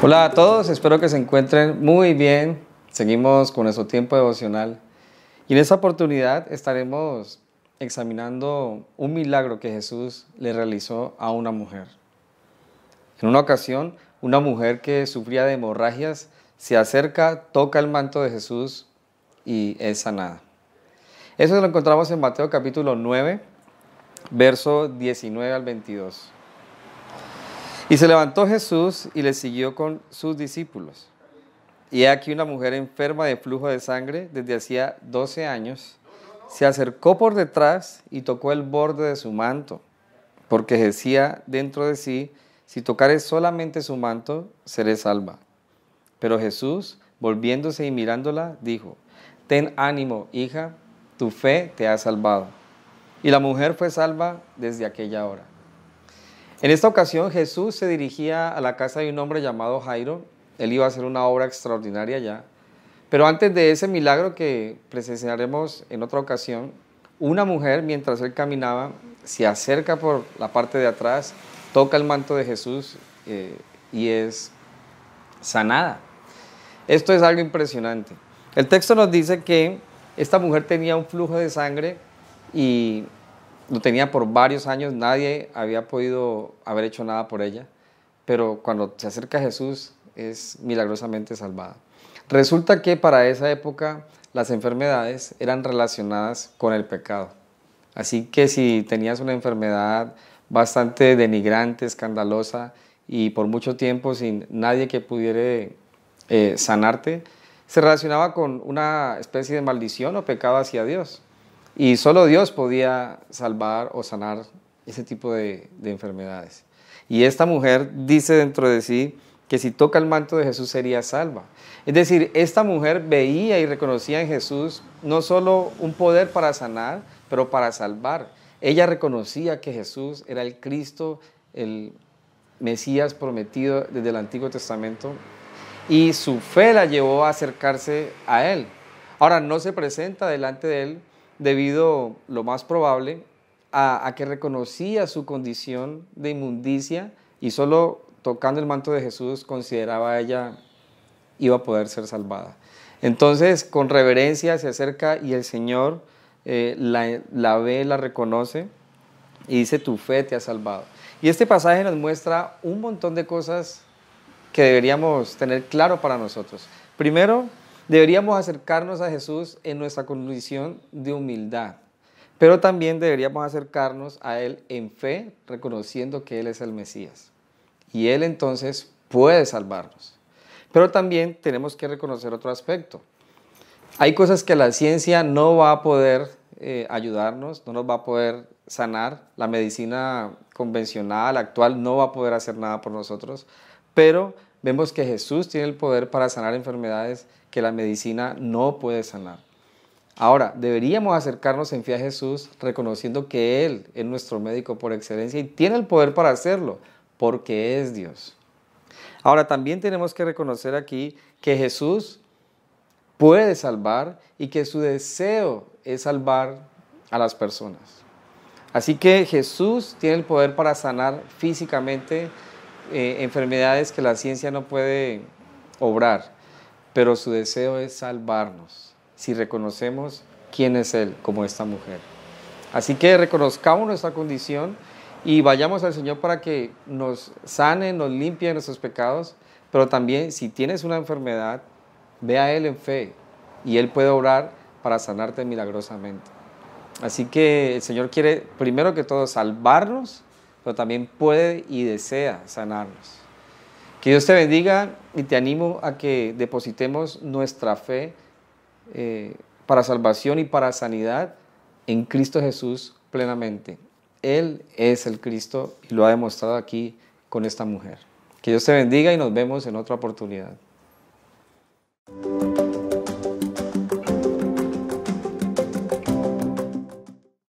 Hola a todos, espero que se encuentren muy bien. Seguimos con nuestro tiempo devocional y en esta oportunidad estaremos examinando un milagro que Jesús le realizó a una mujer. En una ocasión, una mujer que sufría de hemorragias se acerca, toca el manto de Jesús y es sanada. Eso lo encontramos en Mateo capítulo 9, verso 19 al 22. Y se levantó Jesús y le siguió con sus discípulos. Y aquí una mujer enferma de flujo de sangre desde hacía 12 años se acercó por detrás y tocó el borde de su manto, porque decía dentro de sí, si tocare solamente su manto, seré salva. Pero Jesús, volviéndose y mirándola, dijo, ten ánimo, hija, tu fe te ha salvado. Y la mujer fue salva desde aquella hora. En esta ocasión Jesús se dirigía a la casa de un hombre llamado Jairo. Él iba a hacer una obra extraordinaria ya Pero antes de ese milagro que presenciaremos en otra ocasión, una mujer mientras él caminaba se acerca por la parte de atrás, toca el manto de Jesús eh, y es sanada. Esto es algo impresionante. El texto nos dice que esta mujer tenía un flujo de sangre y lo tenía por varios años, nadie había podido haber hecho nada por ella, pero cuando se acerca a Jesús es milagrosamente salvada. Resulta que para esa época las enfermedades eran relacionadas con el pecado. Así que si tenías una enfermedad bastante denigrante, escandalosa y por mucho tiempo sin nadie que pudiera eh, sanarte, se relacionaba con una especie de maldición o pecado hacia Dios. Y solo Dios podía salvar o sanar ese tipo de, enfermedades. Y esta mujer dice dentro de sí que si toca el manto de Jesús sería salva. Es decir, esta mujer veía y reconocía en Jesús no solo un poder para sanar, pero para salvar. Ella reconocía que Jesús era el Cristo, el Mesías prometido desde el Antiguo Testamento, y su fe la llevó a acercarse a Él. Ahora no se presenta delante de Él debido, lo más probable, a, que reconocía su condición de inmundicia y solo tocando el manto de Jesús consideraba ella iba a poder ser salvada. Entonces, con reverencia se acerca y el Señor eh, la, ve, la reconoce y dice, tu fe te ha salvado. Y este pasaje nos muestra un montón de cosas que deberíamos tener claro para nosotros. Primero, Deberíamos acercarnos a Jesús en nuestra condición de humildad, pero también deberíamos acercarnos a Él en fe, reconociendo que Él es el Mesías. Y Él entonces puede salvarnos. Pero también tenemos que reconocer otro aspecto. Hay cosas que la ciencia no va a poder eh, ayudarnos, no nos va a poder sanar. La medicina convencional, actual, no va a poder hacer nada por nosotros. Pero vemos que Jesús tiene el poder para sanar enfermedades que la medicina no puede sanar. Ahora, deberíamos acercarnos en fe a Jesús reconociendo que Él es nuestro médico por excelencia y tiene el poder para hacerlo, porque es Dios. Ahora, también tenemos que reconocer aquí que Jesús puede salvar y que su deseo es salvar a las personas. Así que Jesús tiene el poder para sanar físicamente eh, enfermedades que la ciencia no puede obrar, pero su deseo es salvarnos si reconocemos quién es Él como esta mujer. Así que reconozcamos nuestra condición y vayamos al Señor para que nos sane, nos limpie nuestros pecados, pero también si tienes una enfermedad, ve a Él en fe y Él puede obrar para sanarte milagrosamente. Así que el Señor quiere primero que todo salvarnos pero también puede y desea sanarnos. Que Dios te bendiga y te animo a que depositemos nuestra fe eh, para salvación y para sanidad en Cristo Jesús plenamente. Él es el Cristo y lo ha demostrado aquí con esta mujer. Que Dios te bendiga y nos vemos en otra oportunidad.